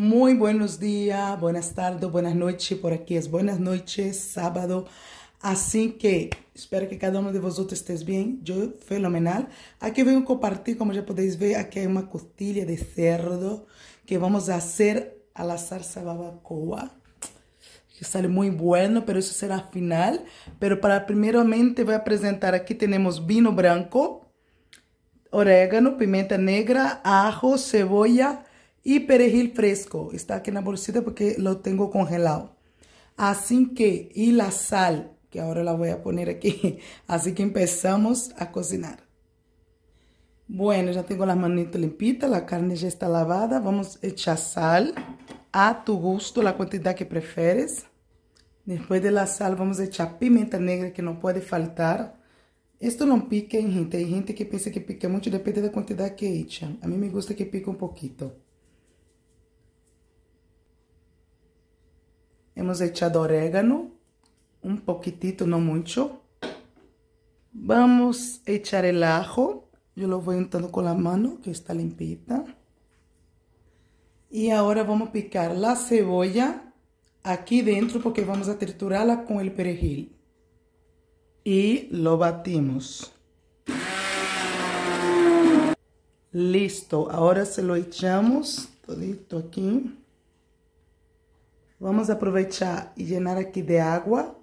Muy buenos días, buenas tardes, buenas noches. Por aquí es buenas noches, sábado. Así que espero que cada uno de vosotros estés bien. Yo, fenomenal. Aquí vengo a compartir, como ya podéis ver, aquí hay una costilla de cerdo que vamos a hacer a la salsa babacoa. Que sale muy bueno, pero eso será final. Pero para primeramente voy a presentar, aquí tenemos vino blanco, orégano, pimienta negra, ajo, cebolla, y perejil fresco. Está aquí en la bolsita porque lo tengo congelado. Así que, y la sal, que ahora la voy a poner aquí. Así que empezamos a cocinar. Bueno, ya tengo las manitas limpitas, la carne ya está lavada. Vamos a echar sal a tu gusto, la cantidad que prefieres. Después de la sal vamos a echar pimienta negra que no puede faltar. Esto no pica, gente. Hay gente que piensa que pica mucho, depende de la cantidad que echan. A mí me gusta que pica un poquito. echar echado orégano, un poquitito, no mucho. Vamos a echar el ajo. Yo lo voy untando con la mano, que está limpita. Y ahora vamos a picar la cebolla aquí dentro, porque vamos a triturarla con el perejil. Y lo batimos. Listo, ahora se lo echamos todito aquí. Vamos aproveitar e llenar aqui de água.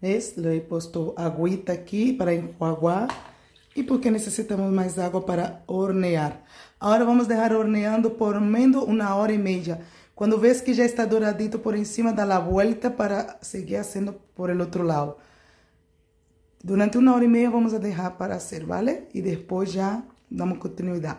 Vês? Eu posto aguita aqui para enxugar. E porque necessitamos mais água para ornear. Agora vamos deixar orneando por menos uma hora e meia. Quando vês que já está douradito por em cima, dá a volta para seguir fazendo por el outro lado. Durante uma hora e meia vamos a deixar para ser, vale? E depois já damos continuidade.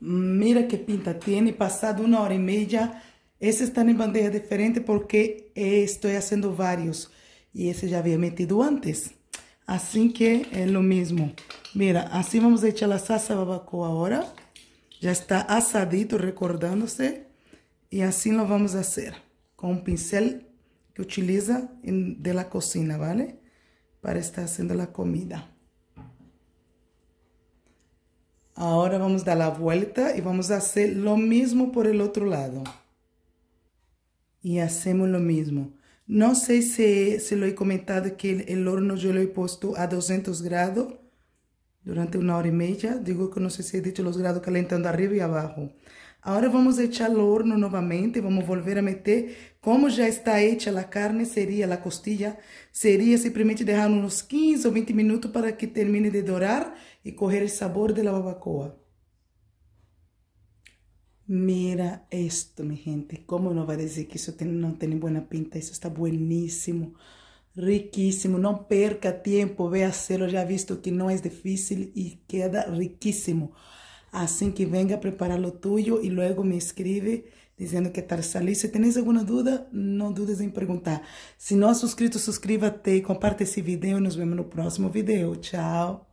Mira que pinta, tiene passado uma hora e meia Este está en bandeja diferente porque eh, estoy haciendo varios y ese ya había metido antes. así que es lo mismo. Mira, así vamos a echar la salsa babaco ahora, ya está asadito, recordándose, y así lo vamos a hacer con un pincel que utiliza de la cocina, ¿vale? Para estar haciendo la comida. Ahora vamos a dar la vuelta y vamos a hacer lo mismo por el otro lado. e hacemos o mesmo não sei se se lo he comentado que o horno eu lo he a 200 grados durante uma hora e meia Digo que não sei se he dicho los grados calentando arriba e abaixo. agora vamos deixar echar el horno novamente. vamos volver a meter. Como já está hecha a carne, seria a costilla, Seria simplesmente deixar uns 15 ou 20 minutos para que termine de dorar e coger o sabor de la barbacoa. Mira esto, mi gente. ¿Cómo no va a decir que eso não no tiene buena pinta? Eso está buenísimo, riquísimo. No perca tiempo, ve a hacerlo. Ya visto que no es difícil y queda riquísimo. Así que venga a preparar lo tuyo y luego me escribe dizendo que está Tarsali. Se tens alguma dúvida, não dudes em perguntar. Se não é inscrito, suscríbete e compartilhe esse vídeo. Nos vemos no próximo vídeo. Tchau!